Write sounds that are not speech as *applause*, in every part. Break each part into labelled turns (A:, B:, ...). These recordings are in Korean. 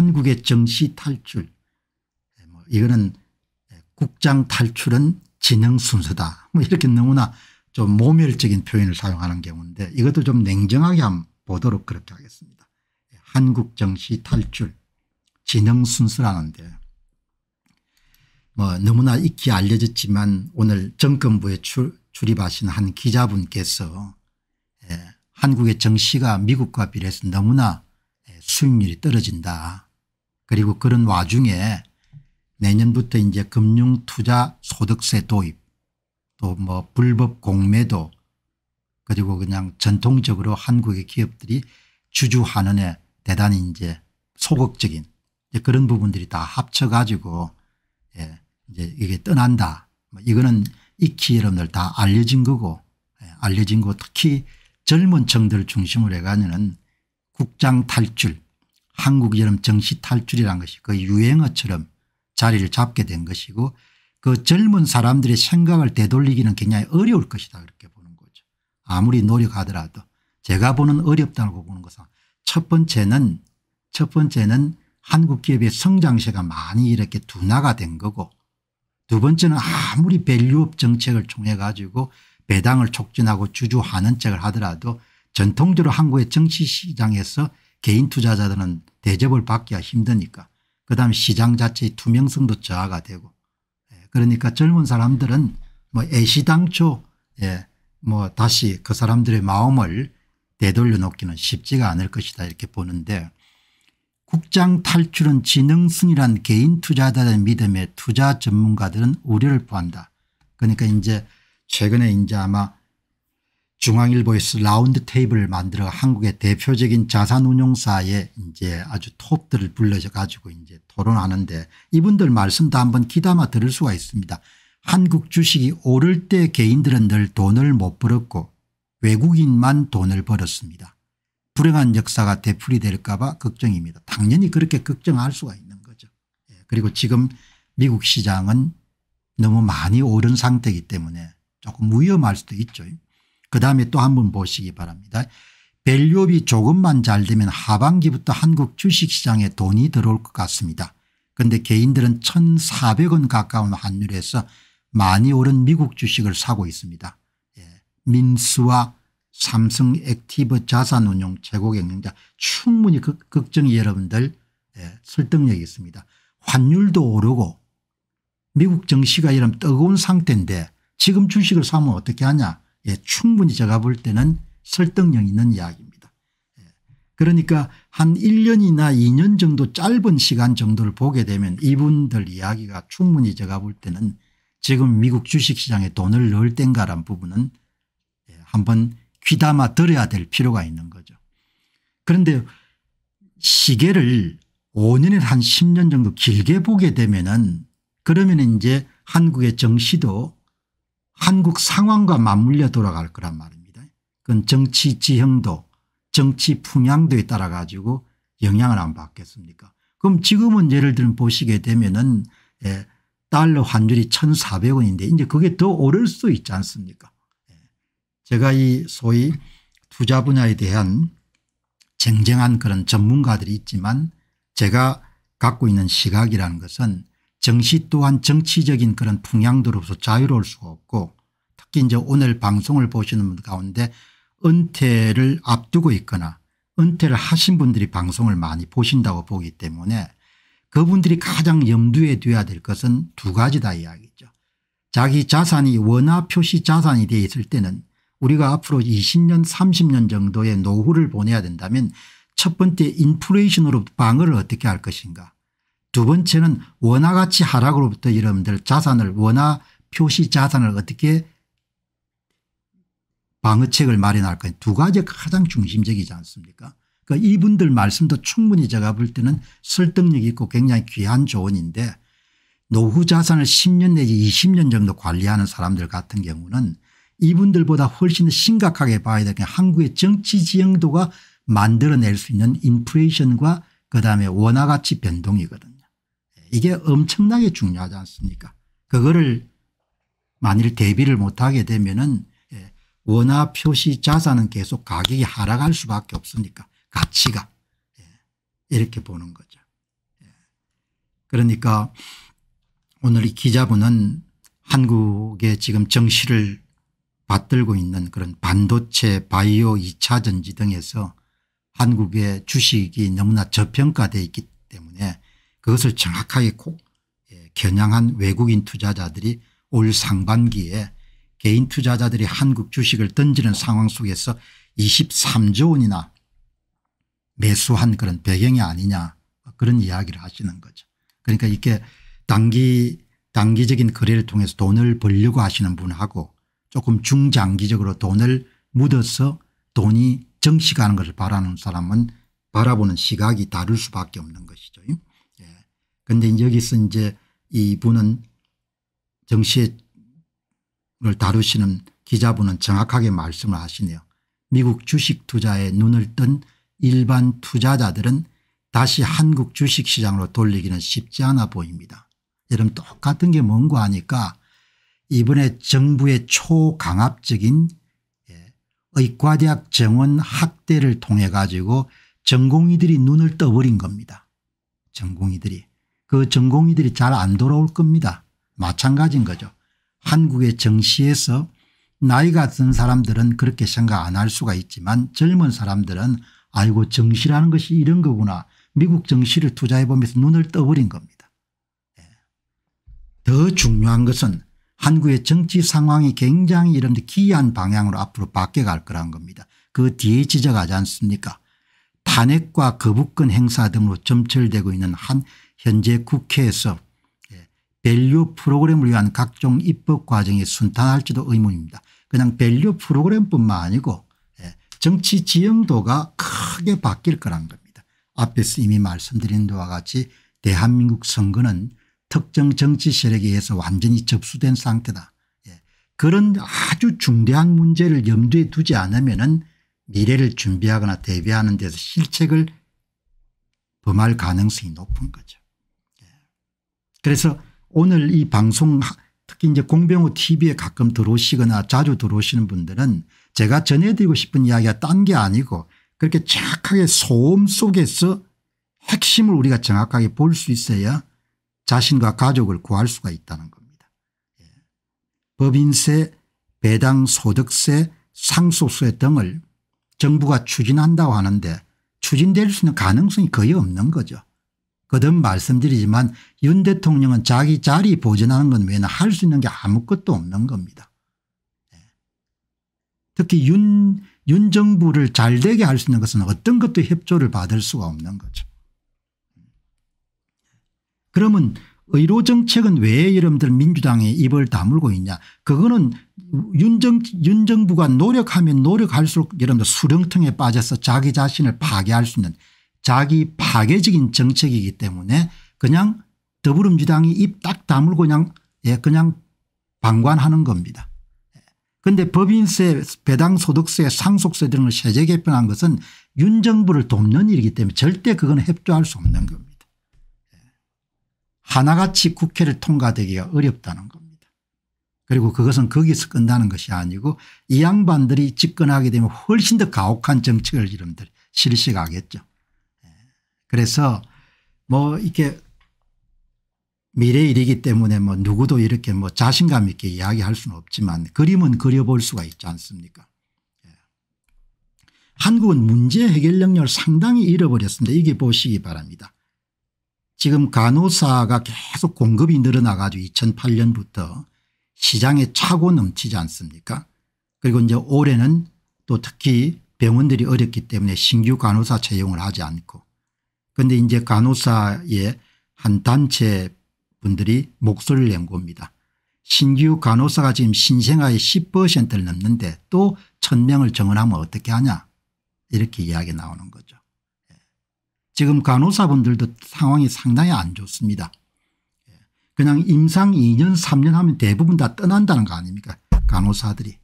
A: 한국의 정시 탈출 예, 뭐 이거는 국장 탈출은 진영 순서다 뭐 이렇게 너무나 좀 모멸적인 표현을 사용하는 경우인데 이것도 좀 냉정하게 한번 보도록 그렇게 하겠습니다. 예, 한국 정시 탈출 진영 순서라는데 뭐 너무나 익히 알려졌지만 오늘 정권부에 출, 출입하신 한 기자분께서 예, 한국의 정시가 미국과 비례해서 너무나 수익률이 떨어진다. 그리고 그런 와중에 내년부터 이제 금융투자 소득세 도입 또 뭐 불법 공매도 그리고 그냥 전통적으로 한국의 기업들이 주주하는에 대단히 이제 소극적인 이제 그런 부분들이 다 합쳐가지고 예 이제 이게 떠난다. 뭐 이거는 익히 여러분들 다 알려진 거고 예 알려진 거 특히 젊은 층들 중심으로 해가는 국장 탈출 한국 여름 정시 탈출이란 것이 그 유행어처럼 자리를 잡게 된 것이고 그 젊은 사람들의 생각을 되돌리기는 굉장히 어려울 것이다 그렇게 보는 거죠. 아무리 노력하더라도 제가 보는 어렵다고 보는 것은 첫 번째는 첫 번째는 한국 기업의 성장세가 많이 이렇게 둔화가 된 거고 두 번째는 아무리 밸류업 정책을 통해 가지고 배당을 촉진하고 주주환원책을 하더라도 전통적으로 한국의 정치시장에서 개인 투자자들은 대접을 받기가 힘드니까 그다음 시장 자체의 투명성도 저하가 되고 예, 그러니까 젊은 사람들은 뭐 애시당초 예, 뭐 다시 그 사람들의 마음을 되돌려 놓기는 쉽지가 않을 것이다 이렇게 보는데 국장 탈출은 지능순이란 개인 투자자의 들 믿음에 투자 전문가들은 우려를 포한다. 그러니까 이제 최근에 이제 아마 중앙일보에서 라운드 테이블을 만들어 한국의 대표적인 자산운용사의 이제 아주 톱들을 불러서 가지고 이제 토론하는데 이분들 말씀도 한번 귀담아 들을 수가 있습니다. 한국 주식이 오를 때 개인들은 늘 돈을 못 벌었고 외국인만 돈을 벌었습니다. 불행한 역사가 되풀이 될까 봐 걱정입니다. 당연히 그렇게 걱정할 수가 있는 거죠. 예, 그리고 지금 미국 시장은 너무 많이 오른 상태이기 때문에 조금 위험할 수도 있죠. 그다음에 또 한 번 보시기 바랍니다. 밸류업이 조금만 잘 되면 하반기부터 한국 주식시장에 돈이 들어올 것 같습니다. 그런데 개인들은 1,400원 가까운 환율에서 많이 오른 미국 주식을 사고 있습니다. 예. 민수와 삼성 액티브 자산운용 최고 경영자 충분히 그, 걱정이 여러분들 예, 설득력이 있습니다. 환율도 오르고 미국 정시가 이런 뜨거운 상태인데 지금 주식을 사면 어떻게 하냐 예, 충분히 제가 볼 때는 설득력 있는 이야기입니다. 예, 그러니까 한 1년이나 2년 정도 짧은 시간 정도를 보게 되면 이분들 이야기가 충분히 제가 볼 때는 지금 미국 주식시장에 돈을 넣을 땐가란 부분은 예, 한번 귀담아 들어야 될 필요가 있는 거죠. 그런데 시계를 5년에 한 10년 정도 길게 보게 되면은 그러면 이제 한국의 정시도 한국 상황과 맞물려 돌아갈 거란 말입니다. 그건 정치 지형도 정치 풍향도에 따라 가지고 영향을 안 받겠습니까 그럼 지금은 예를 들면 보시게 되면은 예, 달러 환율이 1,400원인데 이제 그게 더 오를 수 있지 않습니까? 예. 제가 이 소위 투자 분야에 대한 쟁쟁한 그런 전문가들이 있지만 제가 갖고 있는 시각이라는 것은 정시 또한 정치적인 그런 풍향도로서 자유로울 수가 없고 특히 이제 오늘 방송을 보시는 분 가운데 은퇴를 앞두고 있거나 은퇴를 하신 분들이 방송을 많이 보신다고 보기 때문에 그분들이 가장 염두에 둬야 될 것은 두 가지다 이야기죠. 자기 자산이 원화 표시 자산이 되어 있을 때는 우리가 앞으로 20년 30년 정도의 노후를 보내야 된다면 첫 번째 인플레이션으로 방어를 어떻게 할 것인가 두 번째는 원화가치 하락으로부터 여러분들 자산을 원화 표시 자산을 어떻게 방어책을 마련할 건두 가지가 가장 중심적이지 않습니까 그러니까 이분들 말씀도 충분히 제가 볼 때는 설득력 있고 굉장히 귀한 조언인데 노후 자산을 10년 내지 20년 정도 관리하는 사람들 같은 경우는 이분들보다 훨씬 심각하게 봐야 될 게 한국의 정치 지형도가 만들어낼 수 있는 인플레이션과 그다음에 원화가치 변동이거든요. 이게 엄청나게 중요하지 않습니까 그거를 만일 대비를 못하게 되면은 예, 원화 표시 자산은 계속 가격이 하락할 수밖에 없으니까 가치가 예, 이렇게 보는 거죠. 예. 그러니까 오늘 이 기자분은 한국에 지금 정시를 받들고 있는 그런 반도체 바이오 2차 전지 등에서 한국의 주식이 너무나 저평가되어 있기 때문에 그것을 정확하게 꼭 예, 겨냥한 외국인 투자자들이 올 상반기에 개인 투자자들이 한국 주식을 던지는 상황 속에서 23조 원이나 매수한 그런 배경이 아니냐 그런 이야기를 하시는 거죠. 그러니까 이게 단기 단기적인 거래를 통해서 돈을 벌려고 하시는 분하고 조금 중장기적으로 돈을 묻어서 돈이 정식하는 것을 바라는 사람은 바라보는 시각이 다를 수밖에 없는 것이죠. 그런데 예. 여기서 이제 이분은 정시를 다루시는 기자분은 정확하게 말씀을 하시네요. 미국 주식 투자에 눈을 뜬 일반 투자자들은 다시 한국 주식시장으로 돌리기는 쉽지 않아 보입니다. 여러분 똑같은 게 뭔고 하니까 이번에 정부의 초강압적인 예, 의과대학 정원 학대를 통해 가지고 전공의들이 눈을 떠버린 겁니다. 전공이들이그전공이들이잘안 돌아올 겁니다. 마찬가지인 거죠. 한국의 정시에서 나이가 든 사람들은 그렇게 생각 안 할 수가 있지만 젊은 사람들은 아이고 정시라는 것이 이런 거구나. 미국 정시를 투자해 보면서 눈을 떠버린 겁니다. 예. 더 중요한 것은 한국의 정치 상황이 굉장히 이런 기이한 방향으로 앞으로 바뀌어갈 거란 겁니다. 그 뒤에 지적하지 않습니까 탄핵과 거부권 행사 등으로 점철되고 있는 한 현재 국회에서 예, 밸류 프로그램을 위한 각종 입법 과정이 순탄할지도 의문입니다. 그냥 밸류 프로그램뿐만 아니고 예, 정치 지형도가 크게 바뀔 거란 겁니다. 앞에서 이미 말씀드린 바와 같이 대한민국 선거는 특정 정치 세력에 의해서 완전히 접수된 상태다. 예, 그런 아주 중대한 문제를 염두에 두지 않으면 은 미래를 준비하거나 대비하는 데서 실책을 범할 가능성이 높은 거죠. 예. 그래서 오늘 이 방송 특히 이제 공병호 tv에 가끔 들어오시거나 자주 들어오시는 분들은 제가 전해드리고 싶은 이야기가 딴 게 아니고 그렇게 정하게 소음 속에서 핵심을 우리가 정확하게 볼 수 있어야 자신과 가족을 구할 수가 있다는 겁니다. 예. 법인세, 배당 소득세, 상속세 등을 정부가 추진한다고 하는데 추진될 수 있는 가능성이 거의 없는 거죠. 거듭 말씀드리지만 윤 대통령은 자기 자리 보존하는 것 외에는 할 수 있는 게 아무것도 없는 겁니다. 예. 특히 윤, 윤 정부를 잘 되게 할 수 있는 것은 어떤 것도 협조를 받을 수가 없는 거죠. 그러면 의료 정책은 왜 여러분들 민주당이 입을 다물고 있냐 그거는 윤정 윤정부가 노력하면 노력할수록 여러분들 수렁통에 빠져서 자기 자신을 파괴할 수 있는 자기 파괴적인 정책이기 때문에 그냥 더불어민주당이 입 딱 다물고 그냥 예 그냥 방관하는 겁니다. 그런데 법인세 배당소득세 상속세 등을 세제 개편한 것은 윤 정부를 돕는 일이기 때문에 절대 그건 협조할 수 없는 겁니다. 하나같이 국회를 통과되기가 어렵다는 겁니다. 그리고 그것은 거기서 끝나는 것이 아니고 이 양반들이 집권하게 되면 훨씬 더 가혹한 정책을 이름들 실시하겠죠. 예. 그래서 뭐 이렇게 미래 일이기 때문에 뭐 누구도 이렇게 뭐 자신감 있게 이야기할 수는 없지만 그림은 그려볼 수가 있지 않습니까 예. 한국은 문제 해결 능력을 상당히 잃어버렸습니다. 이게 보시기 바랍니다. 지금 간호사가 계속 공급이 늘어나가지고 2008년부터 시장에 차고 넘치지 않습니까 그리고 이제 올해는 또 특히 병원들이 어렵기 때문에 신규 간호사 채용을 하지 않고 그런데 이제 간호사의 한 단체 분들이 목소리를 낸 겁니다. 신규 간호사가 지금 신생아의 10%를 넘는데 또 1000명을 정원하면 어떻게 하냐 이렇게 이야기 나오는 거죠. 지금 간호사분들도 상황이 상당히 안 좋습니다. 그냥 임상 2년 3년 하면 대부분 다 떠난다는 거 아닙니까 간호사들이.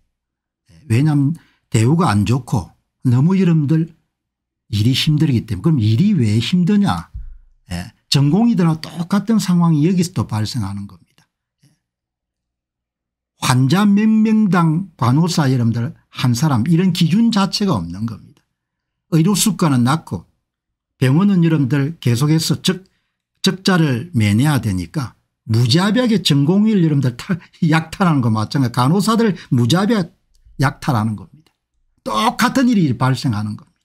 A: 왜냐하면 대우가 안 좋고 너무 여러분들 일이 힘들기 때문에 그럼 일이 왜 힘드냐 예. 전공이들하고 똑같은 상황이 여기서도 발생하는 겁니다. 예. 환자 몇 명당 간호사 여러분들 한 사람 이런 기준 자체가 없는 겁니다. 의료 수가는 낮고 병원은 여러분들 계속해서 적, 적자를 매내야 되니까 무자비하게 전공의를 여러분들 탈, 약탈하는 거 마찬가지 간호사들 무자비하게 약탈하는 겁니다. 똑같은 일이 발생하는 겁니다.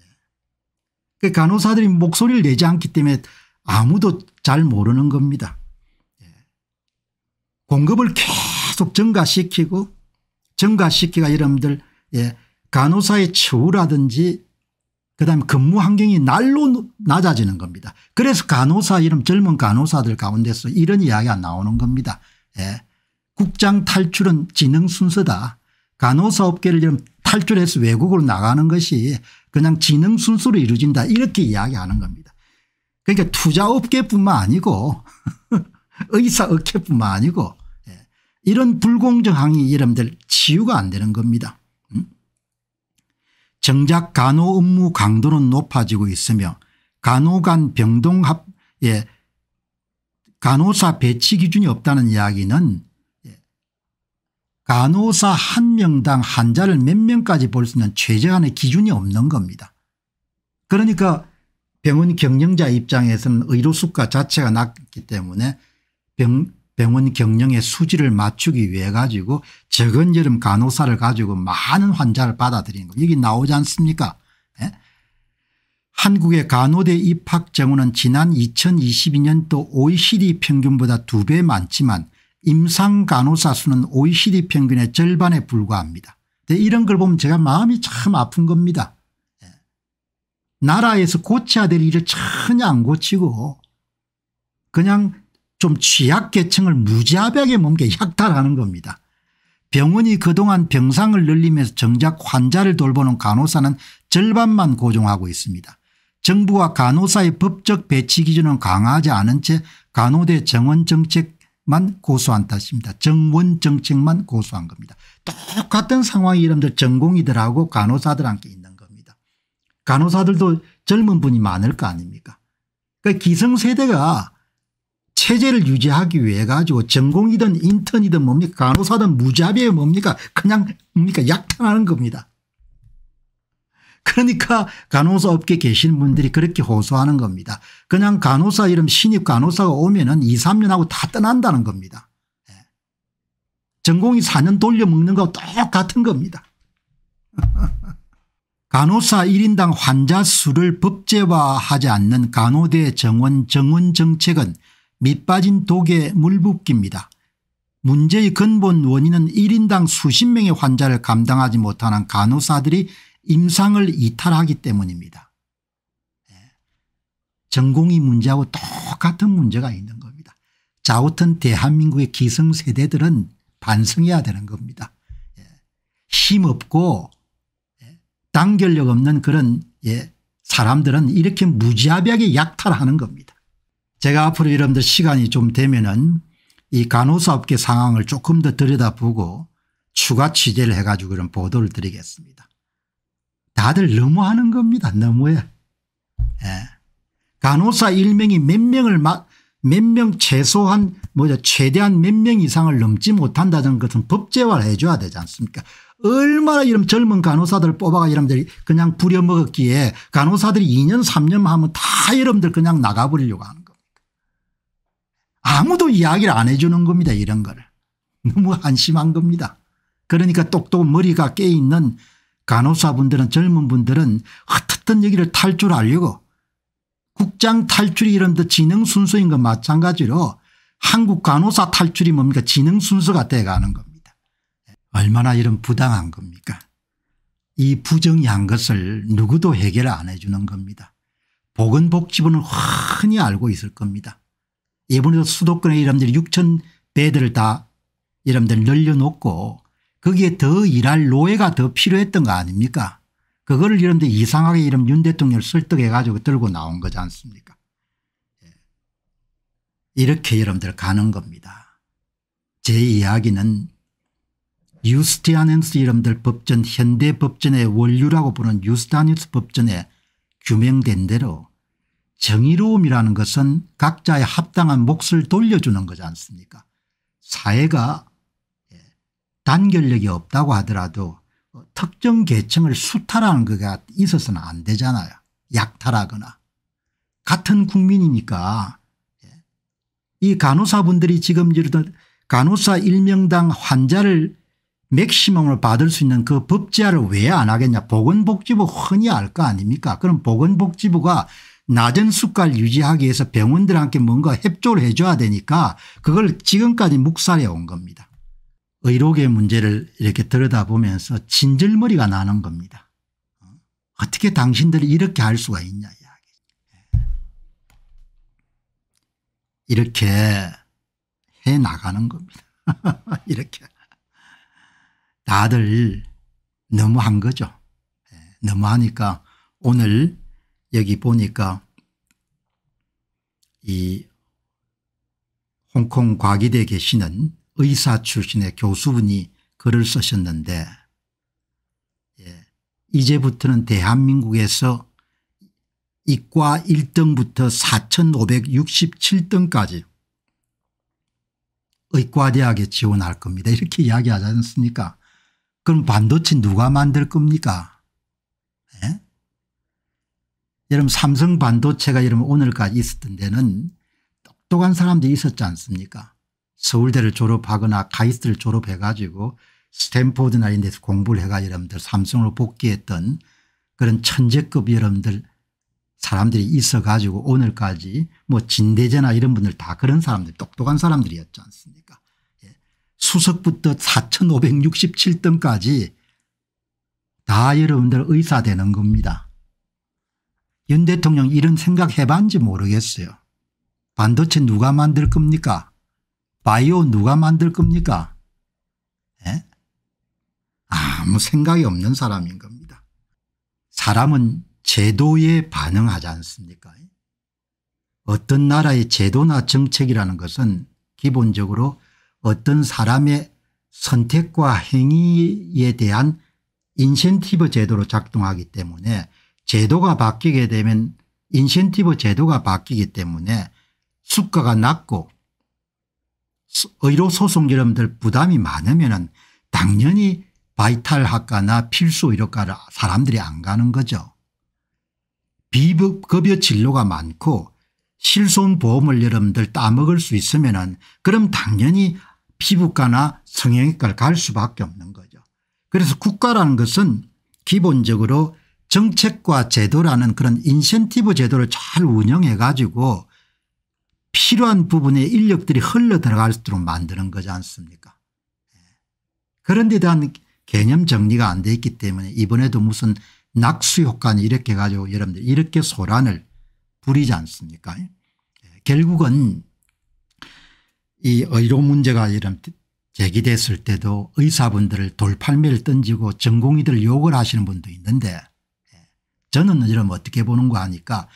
A: 예. 그 간호사들이 목소리를 내지 않기 때문에 아무도 잘 모르는 겁니다. 예. 공급을 계속 증가시키고 증가시키가 여러분들 예, 간호사의 처우라든지 그다음에 근무 환경이 날로 낮아지는 겁니다. 그래서 간호사 이름 젊은 간호사들 가운데서 이런 이야기가 나오는 겁니다. 예. 국장 탈출은 지능 순서다. 간호사 업계를 이름 탈출해서 외국으로 나가는 것이 그냥 지능 순서로 이루어진다 이렇게 이야기하는 겁니다. 그러니까 투자업계뿐만 아니고 *laughs* 의사업계뿐만 아니고 예. 이런 불공정항이 이름들 치유가 안 되는 겁니다. 정작 간호 업무 강도는 높아지고 있으며 간호 간 병동합에 예, 간호사 배치 기준이 없다는 이야기는 예, 간호사 한 명당 환자를 몇 명까지 볼 수 있는 최저한의 기준이 없는 겁니다. 그러니까 병원 경영자 입장에서는 의료수가 자체가 낮기 때문에 병 병원 경영의 수지를 맞추기 위해 가지고 적은 여름 간호사를 가지고 많은 환자를 받아들이는 거 여기 나오지 않습니까 예? 한국의 간호대 입학 정원은 지난 2022년도 OECD 평균보다 두 배 많지만 임상 간호사 수는 OECD 평균의 절반에 불과합니다. 이런 걸 보면 제가 마음이 참 아픈 겁니다. 예. 나라에서 고쳐야 될 일을 전혀 안 고치고 그냥 좀 취약계층을 무자비하게 몸게 약탈하는 겁니다. 병원이 그동안 병상을 늘리면서 정작 환자를 돌보는 간호사는 절반만 고정하고 있습니다. 정부와 간호사의 법적 배치 기준은 강화하지 않은 채 간호대 정원 정책만 고수한 탓입니다. 정원 정책만 고수한 겁니다. 똑같은 상황이 이름들 전공이들하고 간호사들한테 있는 겁니다. 간호사들도 젊은 분이 많을 거 아닙니까 그러니까 기성세대가 체제를 유지하기 위해 가지고 전공이든 인턴이든 뭡니까 간호사든 무자비에 뭡니까 그냥 뭡니까 약탈하는 겁니다. 그러니까 간호사 업계 계신 분들이 그렇게 호소하는 겁니다. 그냥 간호사 이름 신입 간호사가 오면은 2, 3년하고 다 떠난다는 겁니다. 예. 전공이 4년 돌려 먹는 거 똑같은 겁니다. *laughs* 간호사 1인당 환자 수를 법제화하지 않는 간호대 정원 정원 정책은 밑빠진 독에 물붓기입니다. 문제의 근본 원인은 1인당 수십 명의 환자를 감당하지 못하는 간호사들이 임상을 이탈하기 때문입니다. 예. 전공이 문제하고 똑같은 문제가 있는 겁니다. 자우튼 대한민국의 기성세대들은 반성해야 되는 겁니다. 예. 힘없고 예. 단결력 없는 그런 사람들은 이렇게 무지하게 약탈하는 겁니다. 제가 앞으로 여러분들 시간이 좀 되면은 이 간호사업계 상황을 조금 더 들여다보고 추가 취재를 해가지고 그런 보도를 드리겠습니다. 다들 너무하는 겁니다. 너무해. 예. 간호사 1명이 몇 명을 막, 몇 명 최소한 뭐죠 최대한 몇 명 이상을 넘지 못한다는 것은 법제화를 해줘야 되지 않습니까 얼마나 이런 젊은 간호사들 을 뽑아가 여러분들이 그냥 부려먹었기에 간호사들이 2년 3년 하면 다 여러분들 그냥 나가버리려고 하는 아무도 이야기를 안 해주는 겁니다. 이런 걸. 너무 한심한 겁니다. 그러니까 똑똑 머리가 깨있는 어 간호사분들은 젊은 분들은 흩었던 얘기를 탈줄 알려고 국장 탈출이 이런데 지능 순서인 건 마찬가지로 한국 간호사 탈출이 뭡니까 지능 순서가 돼가는 겁니다. 얼마나 이런 부당한 겁니까 이 부정이한 것을 누구도 해결 안 해주는 겁니다. 보건복지부는 흔히 알고 있을 겁니다. 이번에도 수도권의 이람들 이 6천 배들을 다 이람들 늘려놓고 거기에 더 일할 노예가 더 필요했던 거 아닙니까 그거를 이런데 이상하게 이름 윤 대통령을 설득해 가지고 들고 나온 거지 않습니까 예. 이렇게 여러분들 가는 겁니다. 제 이야기는 유스티아네스 이름들 법전 현대 법전의 원류라고 보는 유스티아네스 법전에 규명된 대로 정의로움이라는 것은 각자의 합당한 몫을 돌려주는 거지 않습니까 사회가 예, 단결력이 없다고 하더라도 특정 계층을 수탈하는 그가 있어서는 안 되잖아요 약탈하거나 같은 국민이니까 예. 이 간호사분들이 지금 간호사 일명당 환자를 맥시멈을 받을 수 있는 그 법제화를 왜 안 하겠냐 보건복지부 흔히 알 거 아닙니까 그럼 보건복지부가 낮은 숟갈 유지하기 위해서 병원들한테 뭔가 협조를 해 줘야 되니까 그걸 지금까지 묵살해 온 겁니다. 의료계 문제를 이렇게 들여다보면서 진절머리가 나는 겁니다. 어떻게 당신들이 이렇게 할 수가 있냐 이야기. 예. 이렇게 해 나가는 겁니다. *laughs* 이렇게. 다들 너무한 거죠. 예, 너무하니까 오늘 여기 보니까 이 홍콩 과기대에 계시는 의사 출신의 교수분이 글을 쓰셨는데 예, 이제부터는 대한민국에서 이과 1등부터 4567등까지 의과대학에 지원할 겁니다. 이렇게 이야기하지 않습니까 그럼 반도체 누가 만들 겁니까 여러분 삼성 반도체가 여러분 오늘까지 있었던 데는 똑똑한 사람들이 있었지 않습니까 서울대를 졸업하거나 가이스트를 졸업해 가지고 스탠포드나 이런 데서 공부를 해가 여러분들 삼성으로 복귀했던 그런 천재급 여러분들 사람들이 있어 가지고 오늘까지 뭐진대제나 이런 분들 다 그런 사람들 똑똑한 사람들이었지 않습니까 예. 수석부터 4567등까지 다 여러분들 의사 되는 겁니다. 윤 대통령 이런 생각 해봤는지 모르겠어요. 반도체 누가 만들 겁니까? 바이오 누가 만들 겁니까? 에? 예? 아무 생각이 없는 사람인 겁니다. 사람은 제도에 반응하지 않습니까? 어떤 나라의 제도나 정책이라는 것은 기본적으로 어떤 사람의 선택과 행위에 대한 인센티브 제도로 작동하기 때문에 제도가 바뀌게 되면 인센티브 제도가 바뀌기 때문에 수가가 낮고 의료소송 여러분들 부담이 많으면 당연히 바이탈학과나 필수의료과를 사람들이 안 가는 거죠. 비급여 진료가 많고 실손보험을 여러분들 따먹을 수 있으면 그럼 당연히 피부과나 성형외과를 갈 수밖에 없는 거죠. 그래서 국가라는 것은 기본적으로 정책과 제도라는 그런 인센티브 제도를 잘 운영해 가지고 필요한 부분에 인력들이 흘러 들어갈 수 있도록 만드는 거지 않습니까 예. 그런 데 대한 개념 정리가 안 돼 있기 때문에 이번에도 무슨 낙수 효과는 이렇게 가지고 여러분들 이렇게 소란을 부리지 않습니까 예. 결국은 이 의료 문제가 이런 제기됐을 때도 의사분들을 돌팔매를 던지고 전공의들 욕을 하시는 분도 있는데 저는 이런 뭐 어떻게 보는거 하니까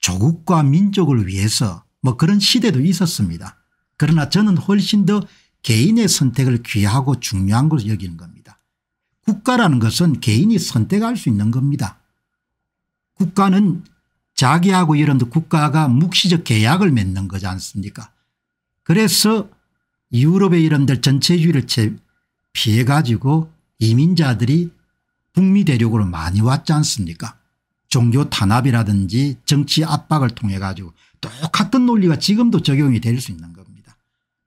A: 조국과 민족을 위해서 뭐 그런 시대도 있었습니다. 그러나 저는 훨씬 더 개인의 선택을 귀하고 중요한 걸 여기는 겁니다. 국가라는 것은 개인이 선택할 수 있는 겁니다. 국가는 자기하고 이런 국가가 묵시적 계약을 맺는 거지 않습니까 그래서 유럽의 이런들 전체주의를 피해 가지고 이민자들이 북미 대륙으로 많이 왔지 않습니까 종교 탄압이라든지 정치 압박을 통해 가지고 똑같은 논리가 지금도 적용이 될 수 있는 겁니다.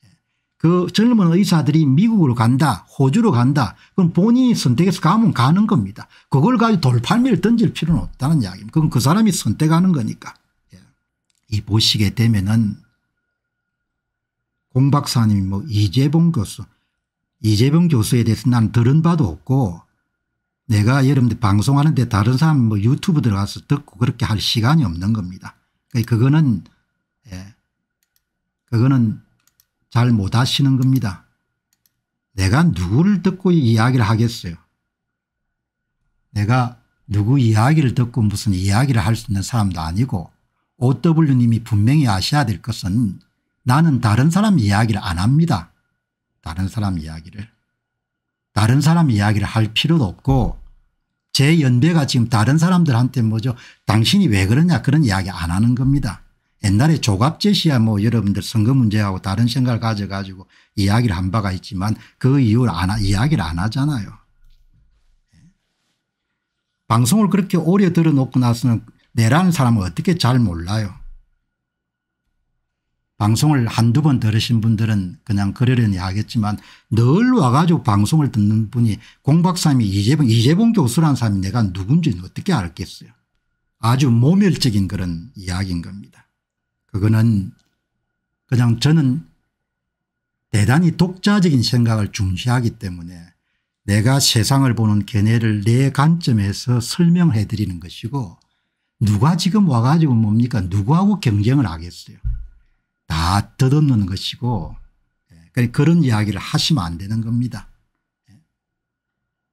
A: 예. 그 젊은 의사들이 미국으로 간다 호주로 간다 그럼 본인이 선택해서 가면 가는 겁니다. 그걸 가지고 돌팔미를 던질 필요는 없다는 이야기입니다. 그건 그 사람이 선택하는 거니까. 예. 이 보시게 되면은 공 박사님 뭐 이재봉 교수 이재봉 교수에 대해서 난 들은 바도 없고 내가 여러분들 방송하는데 다른 사람 뭐 유튜브 들어가서 듣고 그렇게 할 시간이 없는 겁니다. 그러니까 그거는 예, 그거는 잘못 하시는 겁니다. 내가 누구를 듣고 이야기를 하겠어요. 내가 누구 이야기를 듣고 무슨 이야기를 할 수 있는 사람도 아니고 OW님이 분명히 아셔야 될 것은 나는 다른 사람 이야기를 안 합니다. 다른 사람 이야기를. 다른 사람 이야기를 할 필요도 없고 제 연배가 지금 다른 사람들한테 뭐죠 당신이 왜 그러냐 그런 이야기 안 하는 겁니다. 옛날에 조갑제시야 뭐 여러분들 선거 문제하고 다른 생각을 가져가지고 이야기를 한 바가 있지만 그 이유를 안 하, 이야기를 안 하잖아요. 방송을 그렇게 오래 들어놓고 나서는 내라는 사람은 어떻게 잘 몰라요. 방송을 한두 번 들으신 분들은 그냥 그러려니 하겠지만 늘 와가지고 방송을 듣는 분이 공 박사님이 이재봉, 이재봉 교수라는 사람이 내가 누군지 어떻게 알겠어요. 아주 모멸적인 그런 이야기인 겁니다. 그거는 그냥 저는 대단히 독자적인 생각을 중시하기 때문에 내가 세상을 보는 견해를 내 관점에서 설명해 드리는 것이고 누가 지금 와가지고 뭡니까 누구하고 경쟁을 하겠어요. 다 덧없는 것이고 예, 그러니까 그런 이야기를 하시면 안 되는 겁니다. 예.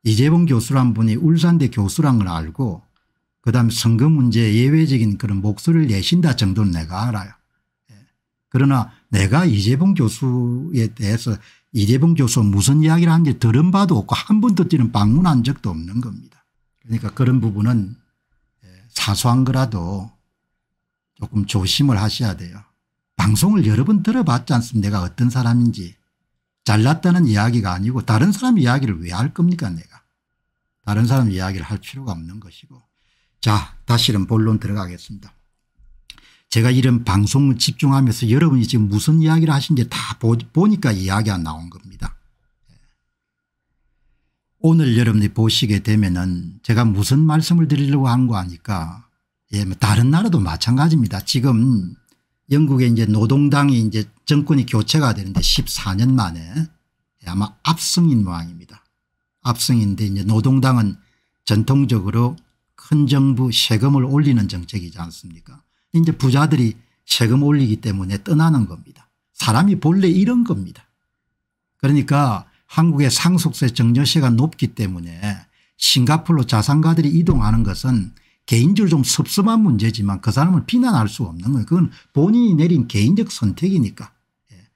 A: 이재봉 교수란 분이 울산대 교수란 걸 알고 그다음 선거 문제 예외적인 그런 목소리를 내신다 정도는 내가 알아요. 예. 그러나 내가 이재봉 교수에 대해서 이재봉 교수 무슨 이야기를 하는지 들은 바도 없고 한 번도 뛰는 방문한 적도 없는 겁니다. 그러니까 그런 부분은 사소한 거라도 조금 조심을 하셔야 돼요. 방송을 여러 번 들어봤지 않습니까 내가 어떤 사람인지 잘났다는 이야기가 아니고 다른 사람 이야기를 왜 할 겁니까 내가 다른 사람 이야기를 할 필요가 없는 것이고 자 다시는 본론 들어가겠습니다. 제가 이런 방송을 집중하면서 여러분이 지금 무슨 이야기를 하시는지 다 보, 보니까 이야기가 나온 겁니다. 오늘 여러분이 보시게 되면은 제가 무슨 말씀을 드리려고 한 거 아니까 예, 뭐 다른 나라도 마찬가지입니다. 지금 영국의 이제 노동당이 이제 정권이 교체가 되는데 14년 만에 아마 압승인 모양입니다. 압승인데 이제 노동당은 전통적으로 큰 정부 세금을 올리는 정책이지 않습니까 이제 부자들이 세금 올리기 때문에 떠나는 겁니다. 사람이 본래 이런 겁니다. 그러니까 한국의 상속세 정여세가 높기 때문에 싱가폴로 자산가들이 이동하는 것은 개인적으로 좀 섭섭한 문제지만 그 사람을 비난할 수 없는 거예요. 그건 본인이 내린 개인적 선택이니까. 예.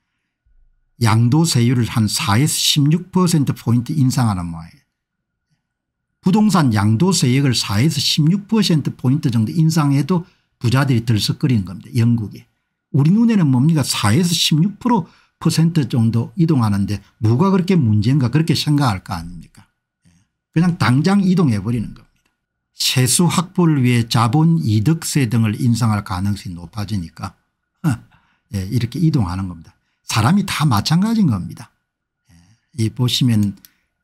A: 양도세율을 한 4에서 16%포인트 인상하는 모양이에요. 부동산 양도세액을 4에서 16%포인트 정도 인상해도 부자들이 들썩거리는 겁니다. 영국이. 우리 눈에는 뭡니까 4에서 16% 정도 이동하는데 뭐가 그렇게 문제인가 그렇게 생각할 거 아닙니까 예. 그냥 당장 이동해버리는 겁니다. 세수 확보를 위해 자본 이득세 등을 인상할 가능성이 높아지니까 어, 예, 이렇게 이동하는 겁니다. 사람이 다 마찬가지인 겁니다. 예, 이 보시면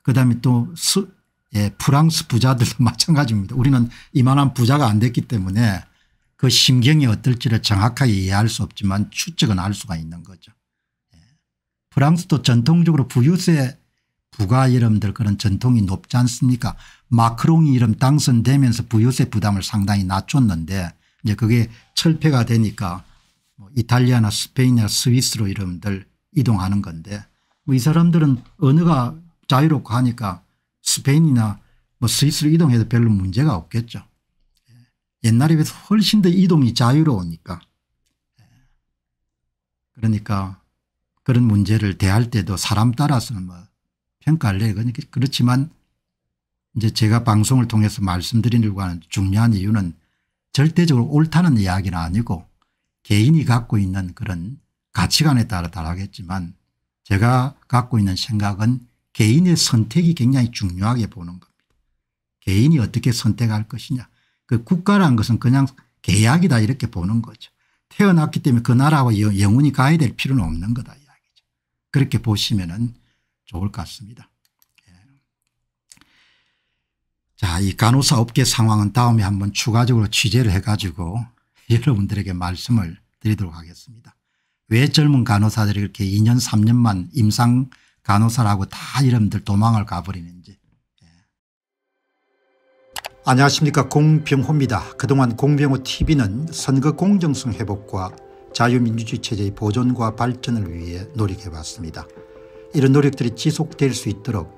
A: 그다음에 또 스, 예, 프랑스 부자들도 *laughs* 마찬가지입니다. 우리는 이만한 부자가 안 됐기 때문에 그 심경이 어떨지를 정확하게 이해할 수 없지만 추측은 알 수가 있는 거죠. 예, 프랑스도 전통적으로 부유세 부가 이름들 그런 전통이 높지 않습니까 마크롱이 이름 당선되면서 부유세 부담을 상당히 낮췄는데 이제 그게 철폐가 되니까 뭐 이탈리아나 스페인이나 스위스로 이름들 이동하는 건데 뭐이 사람들은 언어가 자유롭고 하니까 스페인이나 뭐 스위스로 이동해도 별로 문제가 없겠죠. 옛날에 비해서 훨씬 더 이동이 자유로우니까 그러니까 그런 문제를 대할 때도 사람 따라서는 뭐 평가할 래 그렇지만 이제 제가 방송을 통해서 말씀드리려는 중요한 이유는 절대적으로 옳다는 이야기는 아니고 개인이 갖고 있는 그런 가치관에 따라 다르겠지만 제가 갖고 있는 생각은 개인의 선택이 굉장히 중요하게 보는 겁니다. 개인이 어떻게 선택할 것이냐. 그국가라는 것은 그냥 계약이다 이렇게 보는 거죠. 태어났기 때문에 그 나라와 영원히 가야 될 필요는 없는 거다 이야기죠. 그렇게 보시면 좋을 것 같습니다. 이 간호사 업계 상황은 다음에 한번 추가적으로 취재를 해가지고 *laughs* 여러분들에게 말씀을 드리도록 하겠습니다. 왜 젊은 간호사들이 이렇게 2년 3년만 임상 간호사라고 다 이름들 도망을 가버리는지. 예. 안녕하십니까 공병호입니다. 그동안 공병호 tv는 선거 공정성 회복과 자유민주주의 체제의 보존과 발전을 위해 노력해왔습니다. 이런 노력들이 지속될 수 있도록